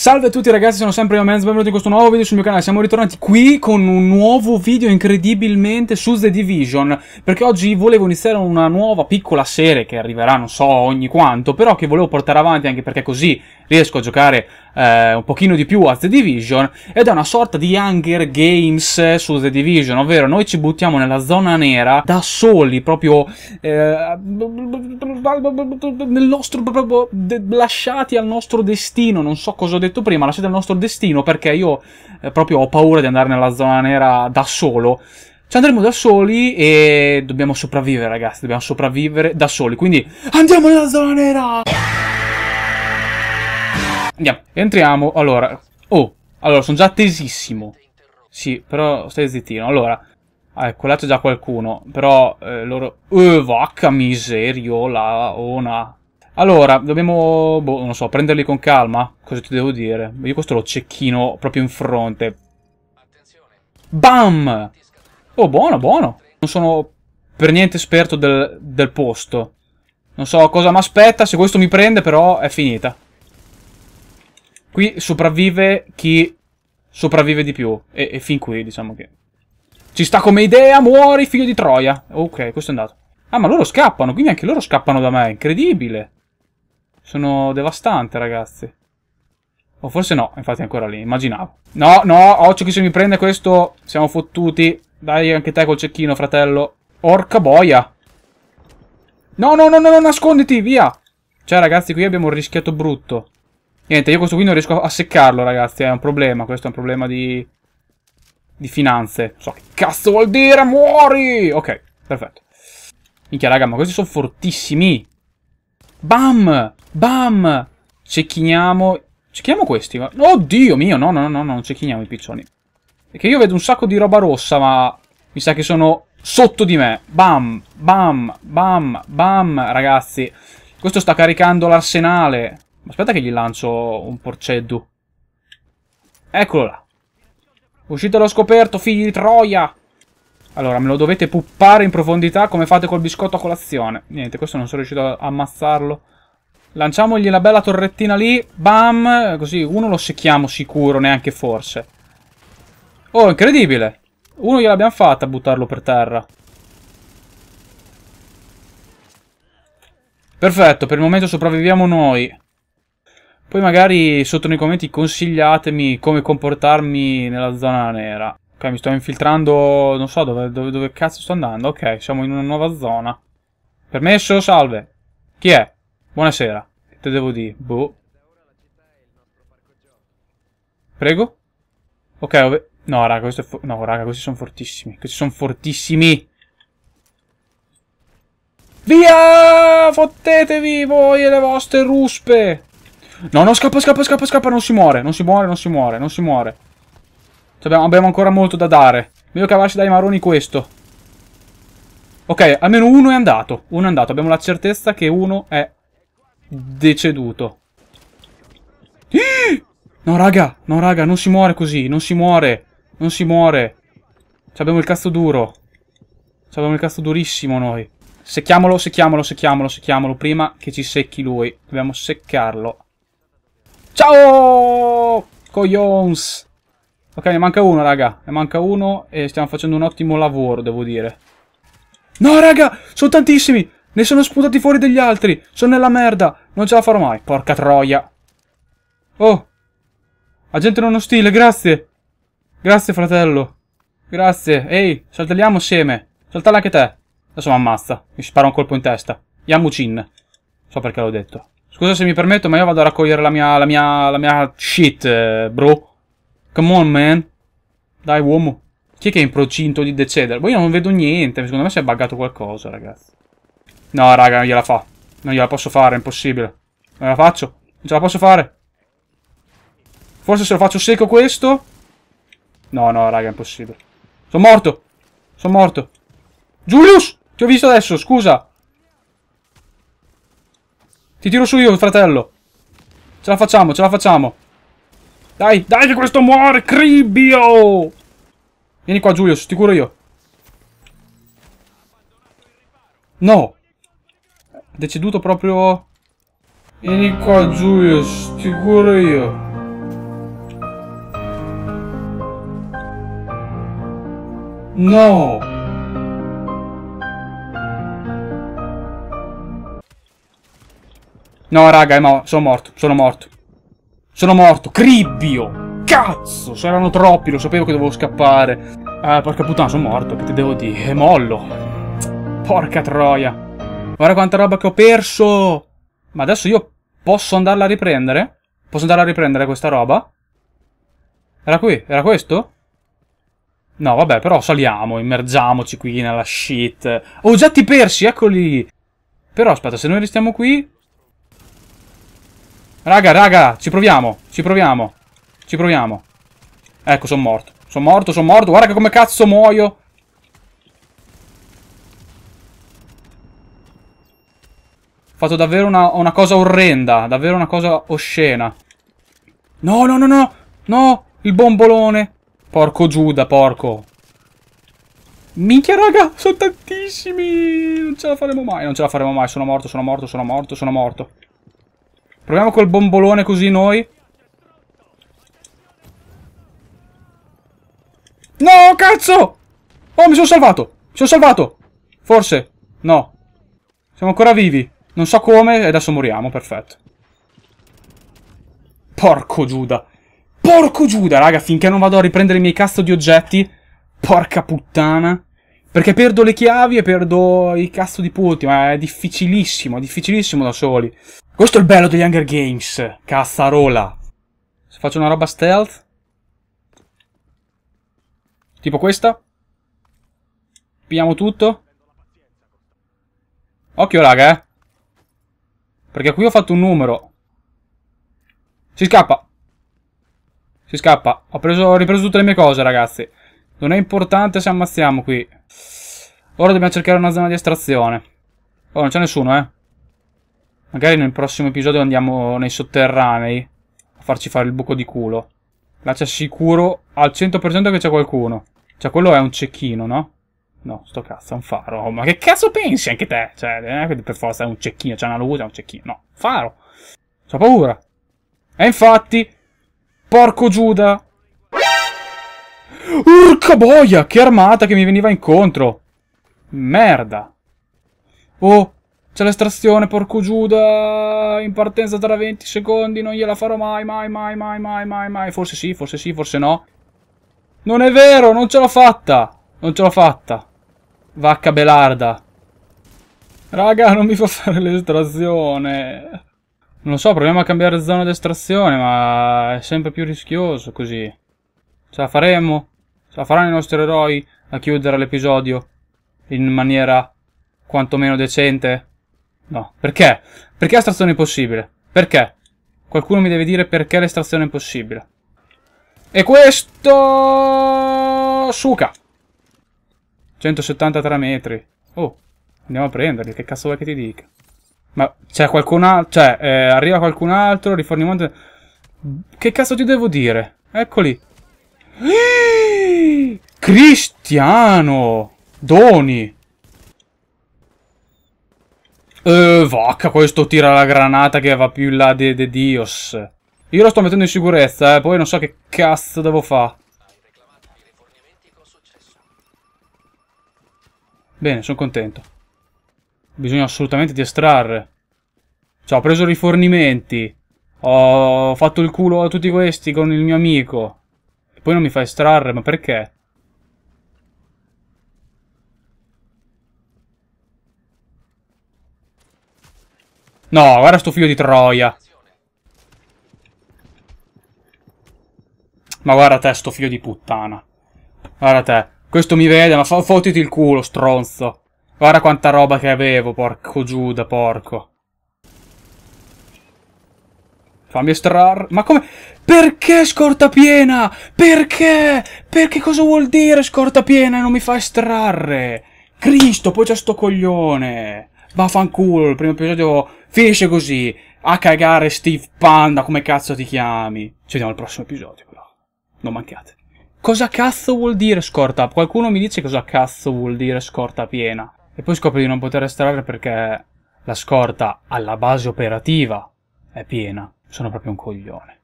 Salve a tutti ragazzi, sono sempre io Menz, benvenuti in questo nuovo video sul mio canale Siamo ritornati qui con un nuovo video incredibilmente su The Division Perché oggi volevo iniziare una nuova piccola serie che arriverà non so ogni quanto Però che volevo portare avanti anche perché così riesco a giocare eh, un pochino di più a The Division ed è una sorta di Hunger Games eh, su The Division, ovvero noi ci buttiamo nella zona nera da soli, proprio eh, nel nostro, proprio de- lasciati al nostro destino, non so cosa ho detto prima, lasciati al nostro destino perché io eh, proprio ho paura di andare nella zona nera da solo ci andremo da soli e dobbiamo sopravvivere, ragazzi. Dobbiamo sopravvivere da soli. Quindi andiamo nella zona nera! Andiamo. Entriamo. Allora. Oh. Allora, sono già tesissimo. Sì, però stai zittino. Allora. Ah, ecco, là c'è già qualcuno. Però eh, loro... Eh, vacca miseriola. Ona. Allora, dobbiamo... Boh, non so, prenderli con calma. Cosa ti devo dire? Io questo lo cecchino proprio in fronte. Bam! Oh, buono, buono. Non sono per niente esperto del, del posto. Non so cosa mi aspetta, se questo mi prende però è finita. Qui sopravvive chi sopravvive di più. E, e, fin qui, diciamo che... Ci sta come idea, muori, figlio di Troia. Ok, questo è andato. Ah, ma loro scappano, quindi anche loro scappano da me. Incredibile. Sono devastante, ragazzi. O forse no, infatti è ancora lì, immaginavo. No, no, occhio che se mi prende questo siamo fottuti. Dai anche te col cecchino, fratello. Orca boia. No, no, no, no, no nasconditi, via. Cioè, ragazzi, qui abbiamo rischiato brutto. Niente, io questo qui non riesco a seccarlo, ragazzi. È un problema, questo è un problema di... Di finanze. So che cazzo vuol dire, muori! Ok, perfetto. Minchia, raga, ma questi sono fortissimi. Bam! Bam! Cecchiniamo... Cecchiniamo questi? Ma... Oddio mio, no, no, no, no, non cecchiniamo i piccioni. Perché io vedo un sacco di roba rossa, ma... Mi sa che sono sotto di me. Bam! Bam! Bam! Bam! Ragazzi, questo sta caricando l'arsenale. Aspetta che gli lancio un porceddu. Eccolo là. Uscite allo scoperto, figli di troia! Allora, me lo dovete puppare in profondità come fate col biscotto a colazione. Niente, questo non sono riuscito a ammazzarlo. Lanciamogli la bella torrettina lì. Bam! Così, uno lo secchiamo sicuro, neanche forse. Oh, incredibile! Uno gliel'abbiamo fatta a buttarlo per terra. Perfetto, per il momento sopravviviamo noi. Poi magari sotto nei commenti consigliatemi come comportarmi nella zona nera. Ok, mi sto infiltrando, non so dove, dove, dove cazzo sto andando. Ok, siamo in una nuova zona. Permesso, salve. Chi è? Buonasera. Che te devo dire? Boh. Prego? Ok, ove... No, raga, questo è No, raga, questi sono fortissimi. Questi sono fortissimi. Via! Fottetevi voi e le vostre ruspe! No, no, scappa, scappa, scappa, scappa, non si muore, non si muore, non si muore, non si muore. Abbiamo, abbiamo, ancora molto da dare. Meglio cavarci dai maroni questo. Ok, almeno uno è andato. Uno è andato. Abbiamo la certezza che uno è deceduto. No, raga, no, raga, non si muore così, non si muore. Non si muore. Ci abbiamo il cazzo duro. Ci abbiamo il cazzo durissimo noi. Secchiamolo, secchiamolo, secchiamolo, secchiamolo. Prima che ci secchi lui. Dobbiamo seccarlo. Ciao! Coyons! Ok, ne manca uno, raga. Ne manca uno e stiamo facendo un ottimo lavoro, devo dire. No, raga! Sono tantissimi! Ne sono sputati fuori degli altri! Sono nella merda! Non ce la farò mai! Porca troia! Oh! Agente non ostile, grazie! Grazie, fratello! Grazie! Ehi, saltelliamo assieme! Saltala anche te! Adesso mi ammazza. Mi spara un colpo in testa. Yamucin. So perché l'ho detto. Scusa se mi permetto, ma io vado a raccogliere la mia, la mia, la mia shit, eh, bro. Come on, man. Dai, uomo. Chi è che è in procinto di decedere? Boh, io non vedo niente. Secondo me si è buggato qualcosa, ragazzi. No, raga, non gliela fa. Non gliela posso fare, è impossibile. Non la faccio. Non ce la posso fare. Forse se lo faccio secco questo. No, no, raga, è impossibile. Sono morto. Sono morto. Julius! Ti ho visto adesso, scusa. Ti tiro su io, fratello. Ce la facciamo, ce la facciamo. Dai, dai che questo muore, Cribio! Vieni qua, Giulio, ti curo io. No! Deceduto proprio... Vieni qua, Giulio, ti curo io. No! No, raga, mo sono morto, sono morto. Sono morto, cribbio! Cazzo, c'erano troppi, lo sapevo che dovevo scappare. Ah, porca puttana, sono morto, che ti devo dire? È mollo. Porca troia. Guarda quanta roba che ho perso! Ma adesso io posso andarla a riprendere? Posso andarla a riprendere questa roba? Era qui? Era questo? No, vabbè, però saliamo, immergiamoci qui nella shit. Oggetti oh, persi, eccoli! Però aspetta, se noi restiamo qui, Raga, raga, ci proviamo, ci proviamo, ci proviamo. Ecco, sono morto, sono morto, sono morto. Guarda come cazzo muoio. Ho fatto davvero una, una cosa orrenda, davvero una cosa oscena. No, no, no, no, no, il bombolone. Porco Giuda, porco. Minchia raga, sono tantissimi. Non ce la faremo mai, non ce la faremo mai. Sono morto, sono morto, sono morto, sono morto. Proviamo col bombolone così noi. No, cazzo! Oh, mi sono salvato! Mi sono salvato! Forse. No. Siamo ancora vivi. Non so come, e adesso moriamo, perfetto. Porco Giuda. Porco Giuda, raga, finché non vado a riprendere i miei cazzo di oggetti. Porca puttana. Perché perdo le chiavi e perdo i cazzo di punti, ma è difficilissimo, è difficilissimo da soli. Questo è il bello degli Hunger Games, cazzarola. Se faccio una roba stealth... Tipo questa. Pigliamo tutto. Occhio raga, eh. Perché qui ho fatto un numero. Si scappa. Si scappa. Ho, preso, ho ripreso tutte le mie cose, ragazzi. Non è importante se ammazziamo qui. Ora dobbiamo cercare una zona di estrazione. Oh, non c'è nessuno, eh. Magari nel prossimo episodio andiamo nei sotterranei a farci fare il buco di culo. Là c'è sicuro al 100% che c'è qualcuno. Cioè, quello è un cecchino, no? No, sto cazzo, è un faro. Oh, ma che cazzo pensi anche te? Cioè, non è che per forza è un cecchino, c'è una luce, è un cecchino. No, faro. C'ho paura. E infatti, porco Giuda, Urca boia! Che armata che mi veniva incontro! Merda! Oh, c'è l'estrazione, porco Giuda! In partenza tra 20 secondi, non gliela farò mai, mai, mai, mai, mai, mai, mai. Forse sì, forse sì, forse no. Non è vero, non ce l'ho fatta! Non ce l'ho fatta. Vacca belarda. Raga, non mi fa fare l'estrazione. Non lo so, proviamo a cambiare zona d'estrazione, ma è sempre più rischioso così. Ce la faremo? la faranno i nostri eroi a chiudere l'episodio in maniera quantomeno decente? No. Perché? Perché estrazione impossibile? Perché? Qualcuno mi deve dire perché l'estrazione è impossibile. E questo... Suca! 173 metri. Oh, andiamo a prenderli, che cazzo vuoi che ti dica? Ma c'è qualcun altro... Cioè, eh, arriva qualcun altro, rifornimento... Che cazzo ti devo dire? Eccoli. Eeeh! Cristiano! Doni! Eh, vacca, questo tira la granata che va più in là di, di Dios. Io lo sto mettendo in sicurezza, eh, poi non so che cazzo devo fare. Bene, sono contento. Bisogna assolutamente estrarre. Cioè, ho preso rifornimenti. Ho fatto il culo a tutti questi con il mio amico. E poi non mi fa estrarre, ma perché? No, guarda sto figlio di troia. Ma guarda te, sto figlio di puttana. Guarda te. Questo mi vede, ma fottiti il culo, stronzo. Guarda quanta roba che avevo, porco Giuda, porco. Fammi estrarre... Ma come... Perché scorta piena? Perché? Perché cosa vuol dire scorta piena e non mi fa estrarre? Cristo, poi c'è sto coglione. Vaffanculo, il primo episodio Finisce così. A cagare Steve Panda, come cazzo ti chiami? Ci vediamo al prossimo episodio, però. Non mancate. Cosa cazzo vuol dire scorta? Qualcuno mi dice cosa cazzo vuol dire scorta piena. E poi scopri di non poter estrarre perché la scorta alla base operativa è piena. Sono proprio un coglione.